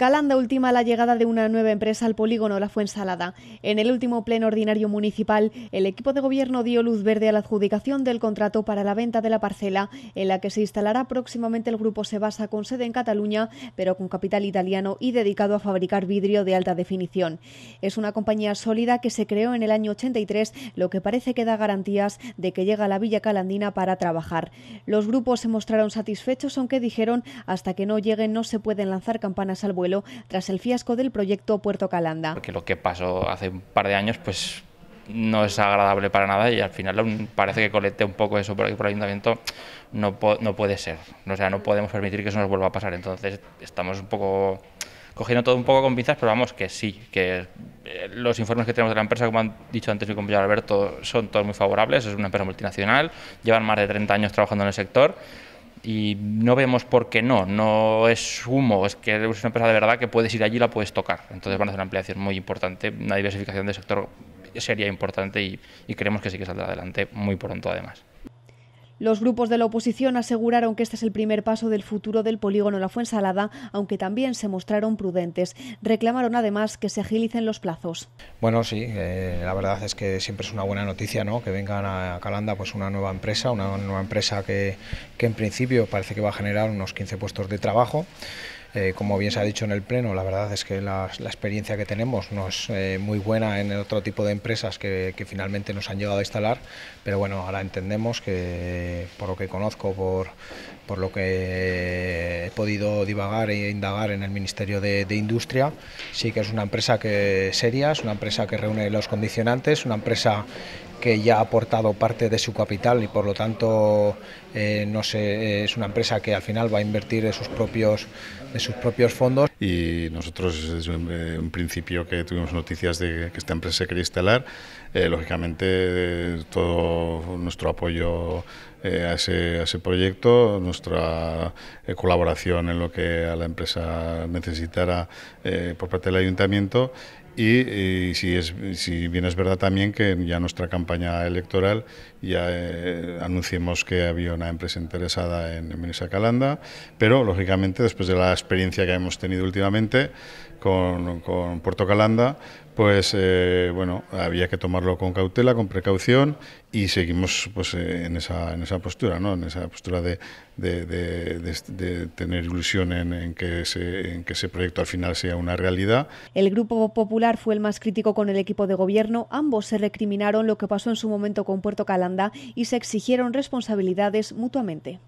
Calanda última la llegada de una nueva empresa al polígono La Fuensalada. En el último pleno ordinario municipal, el equipo de gobierno dio luz verde a la adjudicación del contrato para la venta de la parcela, en la que se instalará próximamente el grupo Sebasa con sede en Cataluña, pero con capital italiano y dedicado a fabricar vidrio de alta definición. Es una compañía sólida que se creó en el año 83, lo que parece que da garantías de que llega a la Villa Calandina para trabajar. Los grupos se mostraron satisfechos, aunque dijeron hasta que no lleguen no se pueden lanzar campanas al vuelo tras el fiasco del proyecto Puerto Calanda. Porque lo que pasó hace un par de años, pues no es agradable para nada y al final parece que colete un poco eso por, el ayuntamiento no, no puede ser. O sea, no podemos permitir que eso nos vuelva a pasar. Entonces estamos un poco cogiendo todo un poco con pinzas, pero vamos, que sí, que eh, los informes que tenemos de la empresa, como han dicho antes mi compañero Alberto, son todos muy favorables. Es una empresa multinacional, llevan más de 30 años trabajando en el sector y no vemos por qué no, no es humo, es que es una empresa de verdad que puedes ir allí y la puedes tocar. Entonces van a hacer una ampliación muy importante, una diversificación del sector sería e importante y, y creemos que sí que saldrá adelante muy pronto además. Los grupos de la oposición aseguraron que este es el primer paso del futuro del polígono La Fuensalada, aunque también se mostraron prudentes. Reclamaron además que se agilicen los plazos. Bueno, sí, eh, la verdad es que siempre es una buena noticia que vengan a Calanda pues, una nueva empresa, una nueva empresa que, que en principio parece que va a generar unos 15 puestos de trabajo. Eh, como bien se ha dicho en el Pleno, la verdad es que la, experiencia que tenemos no es eh, muy buena en otro tipo de empresas que, finalmente nos han llegado a instalar, pero bueno, ahora entendemos que, por lo que conozco, por, lo que he podido divagar e indagar en el Ministerio de, Industria, sí que es una empresa que seria, es una empresa que reúne los condicionantes, una empresa que ya ha aportado parte de su capital y por lo tanto eh, no sé, eh, es una empresa que al final va a invertir de sus propios, de sus propios fondos. Y nosotros desde eh, un, principio que tuvimos noticias de que esta empresa se quería instalar, lógicamente todo nuestro apoyo a, ese, proyecto, nuestra colaboración en lo que a la empresa necesitara por parte del ayuntamiento y, eh, si, si bien es verdad también que ya nuestra campaña electoral ya eh, anunciamos que había una empresa interesada en, en Calanda, pero lógicamente después de la experiencia que hemos tenido últimamente, con, Puerto Calanda, pues eh, bueno, había que tomarlo con cautela, con precaución y seguimos pues eh, en, esa, en esa postura, ¿no? En esa postura de, tener ilusión en, que ese, en que ese proyecto al final sea una realidad. El Grupo Popular fue el más crítico con el equipo de gobierno. Ambos se recriminaron lo que pasó en su momento con Puerto Calanda y se exigieron responsabilidades mutuamente.